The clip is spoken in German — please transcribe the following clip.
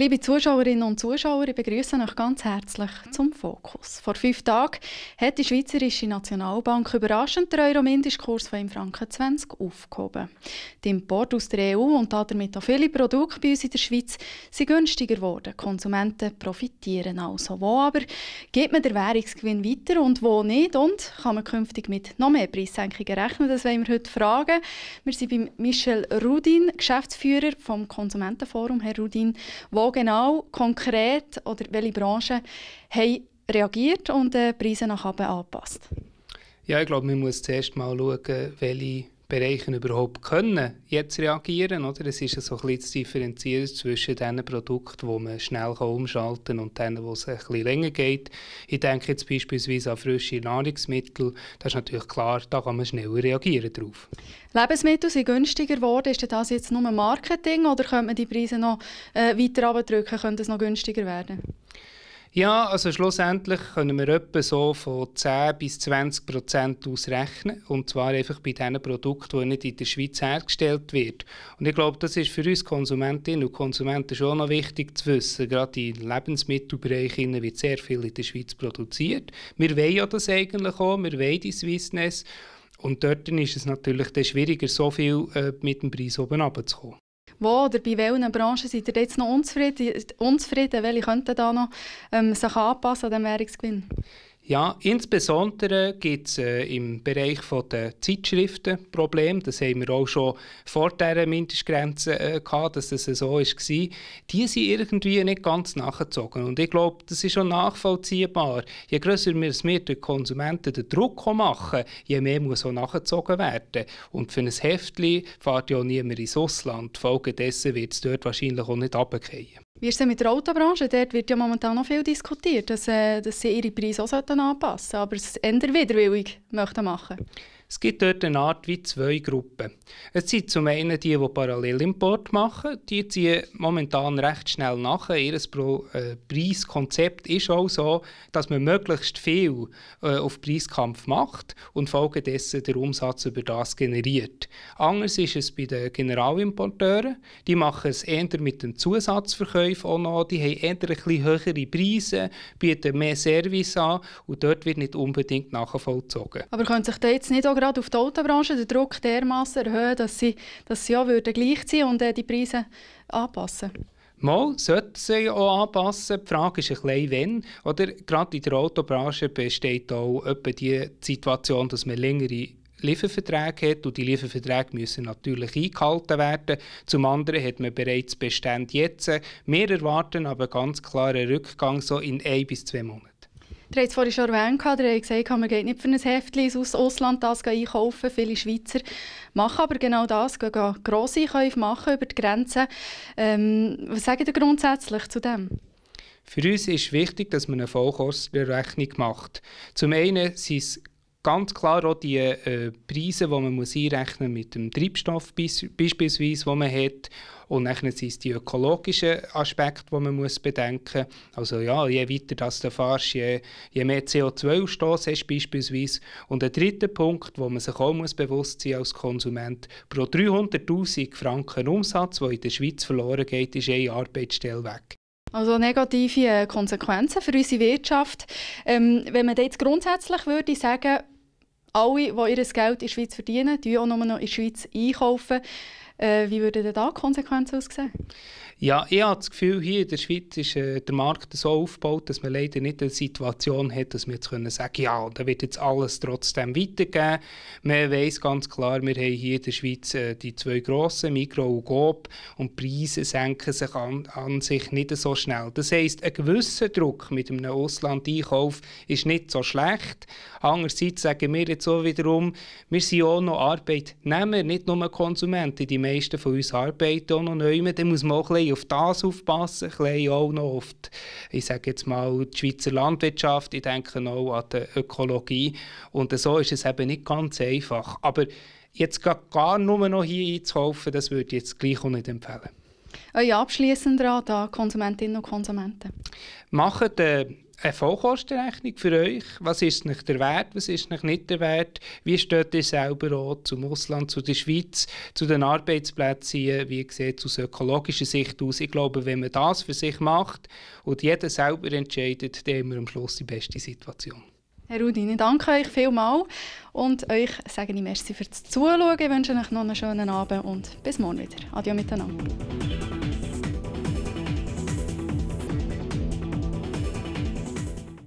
Liebe Zuschauerinnen und Zuschauer, ich begrüße euch ganz herzlich zum Fokus. Vor fünf Tagen hat die Schweizerische Nationalbank überraschend den Euro-Mindestkurs von 1,20 Franken 20 aufgehoben. Die Importe aus der EU und damit auch viele Produkte bei uns in der Schweiz sind günstiger geworden. Konsumenten profitieren also. Wo aber gibt man den Währungsgewinn weiter und wo nicht? Und kann man künftig mit noch mehr Preissenkungen rechnen? Das wollen wir heute fragen. Wir sind bei Michel Rudin, Geschäftsführer vom Konsumentenforum. Herr Rudin, wo so genau, konkret oder welche Branchen haben reagiert und die äh, Preise nach oben angepasst? Ja, ich glaube, man muss zuerst mal schauen, welche Bereichen überhaupt können jetzt reagieren oder es ist so ein bisschen zu differenzieren zwischen den Produkten, wo man schnell kann umschalten kann und denen, wo es ein bisschen länger geht. Ich denke jetzt beispielsweise an frische Nahrungsmittel. Das ist natürlich klar, da kann man schneller reagieren drauf. Lebensmittel sind günstiger geworden. Ist das jetzt nur Marketing oder könnte man die Preise noch äh, weiter drücken? Könnte es noch günstiger werden? Ja, also schlussendlich können wir etwa so von 10 bis 20 Prozent ausrechnen. Und zwar einfach bei diesen Produkten, die nicht in der Schweiz hergestellt werden. Und ich glaube, das ist für uns Konsumentinnen und Konsumenten schon noch wichtig zu wissen. Gerade im Lebensmittelbereich wird sehr viel in der Schweiz produziert. Wir wollen ja das eigentlich auch, wir wollen die Swissness. Und dort ist es natürlich schwieriger, so viel äh, mit dem Preis oben runterzukommen. Wo oder bei welchen Branchen seid ihr jetzt noch unzufrieden? unzufrieden? Welche könnten da noch ähm, sich anpassen an den Währungsgewinn? Ja, insbesondere gibt es äh, im Bereich der Zeitschriften Probleme. Das haben wir auch schon vor dieser Mindestgrenze äh, gehabt, dass das so war. Die sind irgendwie nicht ganz nachgezogen. Und ich glaube, das ist schon nachvollziehbar. Je grösser wir es mir durch Konsumenten den Druck machen, je mehr muss auch nachgezogen werden. Und für ein Heftchen fährt ja niemand ins Ausland. Folgedessen wird es dort wahrscheinlich auch nicht abgehen. Wie ist es mit der Autobranche? Dort wird ja momentan noch viel diskutiert, dass, äh, dass sie ihre Preise auch anpassen sollten. Aber es ändert wieder, weil ich möchte machen möchte. Es gibt dort eine Art wie zwei Gruppen. Es sind zum einen die, die Parallelimport machen. Die ziehen momentan recht schnell nach. Ihr äh, Preiskonzept ist auch so, dass man möglichst viel äh, auf Preiskampf macht und folgedessen der Umsatz über das generiert. Anders ist es bei den Generalimporteuren. Die machen es eher mit dem Zusatzverkäufen auch noch. Die haben eher ein bisschen höhere Preise, bieten mehr Service an und dort wird nicht unbedingt nachvollzogen. Aber können sich da jetzt nicht auch gerade auf die Autobranche den Druck dermaßen erhöhen, dass sie, dass sie auch würden gleich ziehen und äh, die Preise anpassen Mal sollte sie auch anpassen. Die Frage ist ein bisschen, wenn. Oder gerade in der Autobranche besteht auch die Situation, dass man längere Lieferverträge hat und die Lieferverträge müssen natürlich eingehalten werden. Zum anderen hat man bereits Bestände jetzt. Wir erwarten aber ganz klaren Rückgang so in ein bis zwei Monaten. Ihr habt es vorhin schon erwähnt, ihr habt gesagt, man geht nicht für ein Heftchen aus dem Ausland das einkaufen. Viele Schweizer machen aber genau das, gehen grosse Einkäufe machen über die Grenzen. Ähm, was sagt ihr grundsätzlich zu dem? Für uns ist wichtig, dass man eine Vollkostenrechnung macht. Zum einen sind es ganz klar auch die äh, Preise, die man muss einrechnen mit dem Treibstoff bis, beispielsweise, den man hat. Und dann sind es die ökologischen Aspekte, die man muss bedenken muss. Also ja, je weiter das du fährst, je, je mehr CO2-Ausstoß hast beispielsweise. Und der dritte Punkt, wo man sich auch muss bewusst sein als Konsument, pro 300'000 Franken Umsatz, der in der Schweiz verloren geht, ist eine Arbeitsstelle weg. Also negative äh, Konsequenzen für unsere Wirtschaft. Ähm, wenn man jetzt grundsätzlich würde sagen, alle, die ihr Geld in der Schweiz verdienen, die auch nur noch in der Schweiz einkaufen, äh, wie würden da die Konsequenzen aussehen? Ja, ich habe das Gefühl, hier in der Schweiz ist äh, der Markt so aufgebaut, dass man leider nicht eine Situation hat, dass wir jetzt können sagen können, ja, da wird jetzt alles trotzdem weitergeben. Man weiß ganz klar, wir haben hier in der Schweiz äh, die zwei grossen, Migro und Coop, und die Preise senken sich an, an, sich nicht so schnell. Das heisst, ein gewisser Druck mit einem Auslandeinkauf ist nicht so schlecht. Andererseits sagen wir jetzt auch wiederum, wir sind auch noch Arbeitnehmer, nicht nur Konsumenten. Die meisten von uns arbeiten auch noch neu, dann muss man auch ein bisschen auf das aufpassen, ein bisschen auch noch auf die, ich sage jetzt mal, die Schweizer Landwirtschaft, ich denke auch an die Ökologie. Und so ist es eben nicht ganz einfach. Aber jetzt gar nur noch hier einzukaufen, das würde ich jetzt gleich auch nicht empfehlen. Euer abschließender Rat an Konsumentinnen und Konsumenten? Machen äh, eine Vollkostenrechnung für euch. Was ist nicht der Wert, was ist nicht, der Wert? Wie steht ihr selber auch zum Ausland, zu der Schweiz, zu den Arbeitsplätzen hier? Wie sieht es aus ökologischer Sicht aus? Ich glaube, wenn man das für sich macht und jeder selber entscheidet, dann haben wir am Schluss die beste Situation. Herr Rudin, ich danke euch vielmals und euch sage ich Merci für das Zuschauen. Ich wünsche euch noch einen schönen Abend und bis morgen wieder. Adieu miteinander.